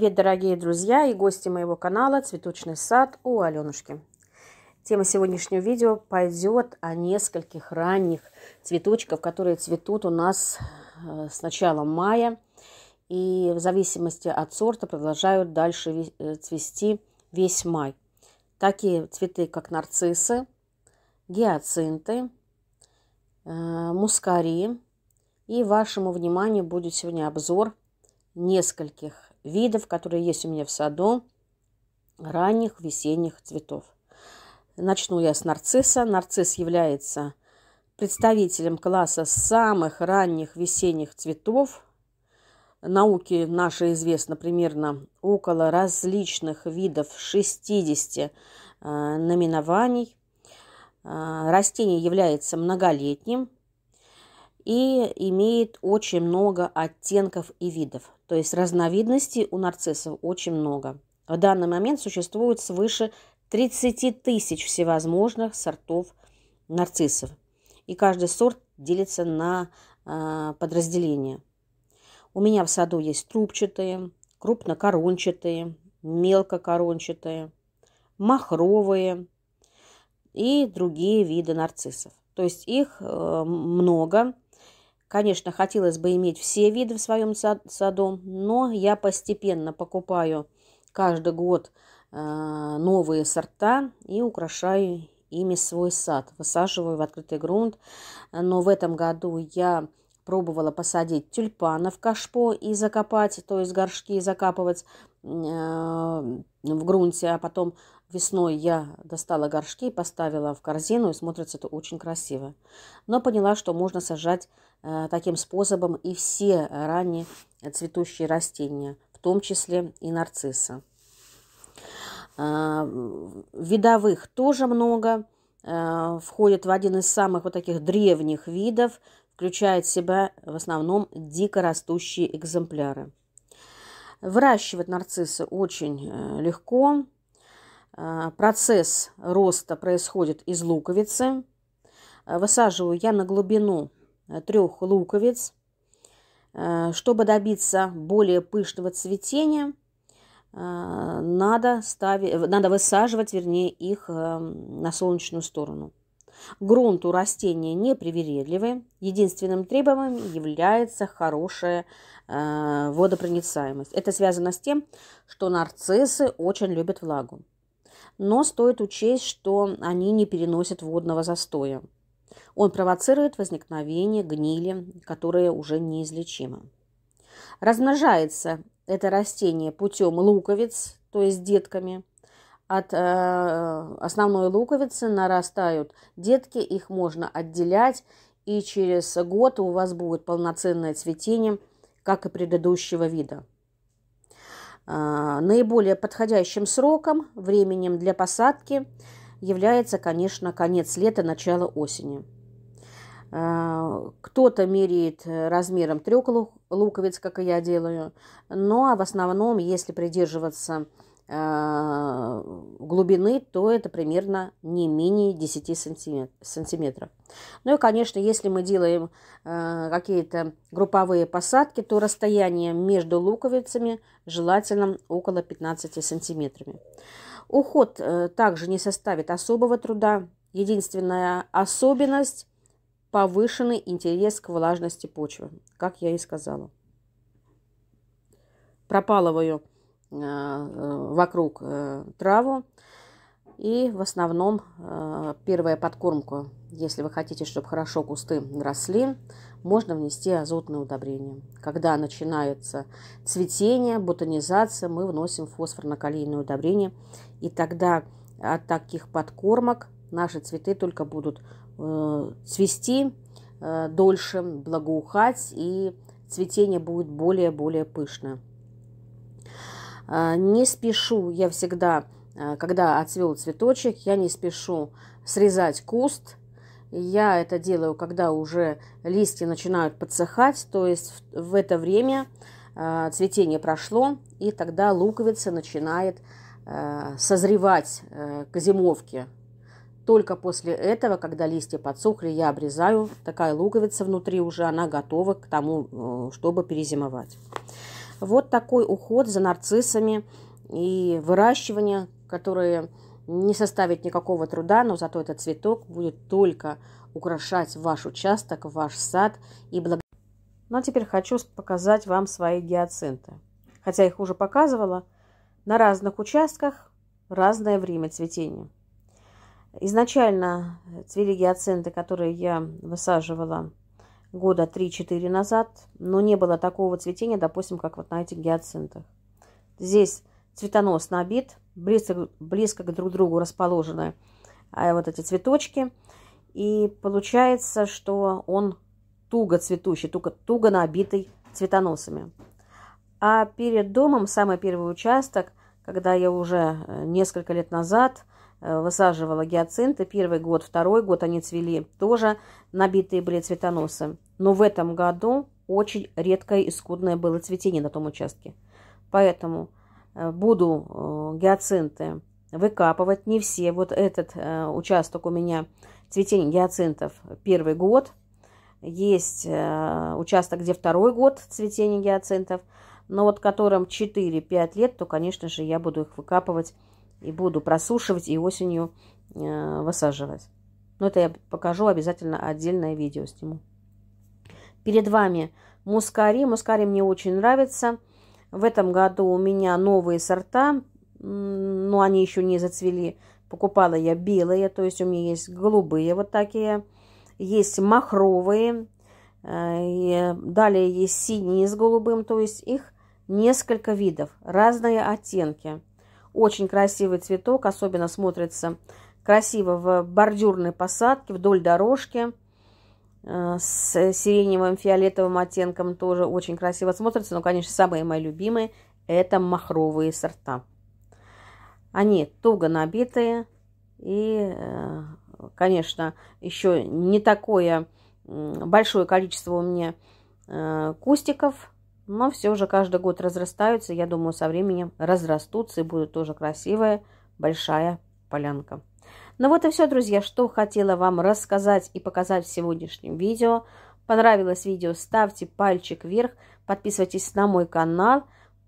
Привет, дорогие друзья и гости моего канала «Цветочный сад» у Аленушки. Тема сегодняшнего видео пойдет о нескольких ранних цветочков, которые цветут у нас э, с начала мая и в зависимости от сорта продолжают дальше э, цвести весь май. Такие цветы, как нарциссы, гиацинты, э, мускари. И вашему вниманию будет сегодня обзор нескольких видов, которые есть у меня в саду, ранних весенних цветов. Начну я с нарцисса. Нарцисс является представителем класса самых ранних весенних цветов. Науке нашей известно примерно около различных видов 60 э, наименований. Э, растение является многолетним и имеет очень много оттенков и видов. То есть разновидностей у нарциссов очень много. В данный момент существует свыше 30 тысяч всевозможных сортов нарциссов. И каждый сорт делится на э, подразделения. У меня в саду есть трубчатые, крупнокорончатые, мелкокорончатые, махровые и другие виды нарциссов. То есть их э, много, Конечно, хотелось бы иметь все виды в своем саду, но я постепенно покупаю каждый год э, новые сорта и украшаю ими свой сад. Высаживаю в открытый грунт. Но в этом году я пробовала посадить тюльпаны в кашпо и закопать, то есть горшки закапывать э, в грунте, а потом Весной я достала горшки и поставила в корзину, и смотрится это очень красиво. Но поняла, что можно сажать э, таким способом и все ранее цветущие растения, в том числе и нарциссы. А, видовых тоже много, э, входит в один из самых вот таких древних видов, включает в себя в основном дикорастущие экземпляры. Выращивать нарциссы очень э, легко, а, процесс роста происходит из луковицы. А, высаживаю я на глубину э, трех луковиц. Э, чтобы добиться более пышного цветения, а, надо, ставить, э, надо высаживать, вернее, их на солнечную сторону. Грунт у растения непривередливый. Единственным требованием является хорошая водопроницаемость. Это связано с тем, что нарциссы очень любят влагу но стоит учесть, что они не переносят водного застоя. Он провоцирует возникновение гнили, которая уже неизлечима. Размножается это растение путем луковиц, то есть детками. От э, основной луковицы нарастают детки, их можно отделять, и через год у вас будет полноценное цветение, как и предыдущего вида. Э, наиболее подходящим сроком, временем для посадки является, конечно, конец лета, начало осени. Э, кто-то меряет размером трех луковиц, как и я делаю, но в основном, если придерживаться а, глубины, то это примерно не менее 10 сантиметров. Ну и, конечно, если мы делаем а, какие-то групповые посадки, то расстояние между луковицами желательно около 15 сантиметрами. Уход э, также не составит особого труда. Единственная особенность – повышенный интерес к влажности почвы, как я и сказала. Пропалываю Э, вокруг э, траву. И в основном э, первая подкормка, если вы хотите, чтобы хорошо кусты росли, можно внести азотное удобрение. Когда начинается цветение, бутонизация, мы вносим фосфорно-калийное удобрение. И тогда от таких подкормок наши цветы только будут цвести дольше, благоухать, и цветение будет более-более пышное. А, не спешу я всегда, а, когда отцвел цветочек, я не спешу срезать куст. Я это делаю, когда уже листья начинают подсыхать, то есть в это время а, цветение прошло, и тогда луковица начинает созревать э, к зимовке. Только после этого, когда листья подсохли, я обрезаю. Такая луковица внутри уже, она готова к тому, э, чтобы перезимовать. Вот такой уход за нарциссами и выращивание, которое не составит никакого труда, но зато этот цветок будет только украшать ваш участок, ваш сад и благодаря. Ну а теперь хочу показать вам свои гиацинты. Хотя их уже показывала, на разных участках разное время цветения. Изначально цвели гиацинты, которые я высаживала года 3-4 назад, но не было такого цветения, допустим, как вот на этих гиацинтах. Здесь цветонос набит, близко, близко друг к другу расположены а, вот эти цветочки. И получается, что он туго цветущий, туго, туго набитый цветоносами. А перед домом, самый первый участок, когда я уже э, несколько лет назад Э, высаживала гиацинты. Первый год, второй год они цвели тоже, набитые были цветоносы. Но в этом году очень редкое и скудное было цветение на том участке. Поэтому э, буду э, гиацинты выкапывать. Не все. Вот этот участок у меня цветение гиацинтов первый год. Есть участок, где второй год цветения гиацинтов. Но вот которым 4-5 лет, то, конечно же, я буду их выкапывать и буду просушивать и осенью э, высаживать. Но это я покажу обязательно отдельное видео сниму. Перед вами мускари. Мускари мне очень нравится. В этом году у меня новые сорта, но они еще не зацвели. Покупала я белые, то есть у меня есть голубые вот такие, есть махровые, э, и далее есть синие с голубым, то есть их несколько видов, разные оттенки. Очень красивый цветок, особенно смотрится красиво в бордюрной посадке, вдоль дорожки э, с сиреневым фиолетовым оттенком тоже очень красиво смотрится. Но, конечно, самые мои любимые – это махровые сорта. Они туго набитые и, э, конечно, еще не такое большое количество у меня э, кустиков, но все же каждый год разрастаются. Я думаю, со временем разрастутся и будут тоже красивая большая полянка. Ну вот и все, друзья, что хотела вам рассказать и показать в сегодняшнем видео. Понравилось видео, ставьте пальчик вверх, подписывайтесь на мой канал.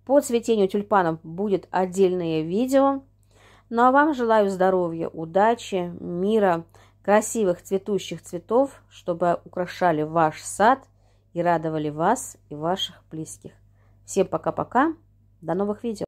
По цветению тюльпанов будет отдельное видео. Ну а вам желаю здоровья, удачи, мира, красивых цветущих цветов, чтобы украшали ваш сад – и радовали вас и ваших близких. Всем пока-пока. До новых видео.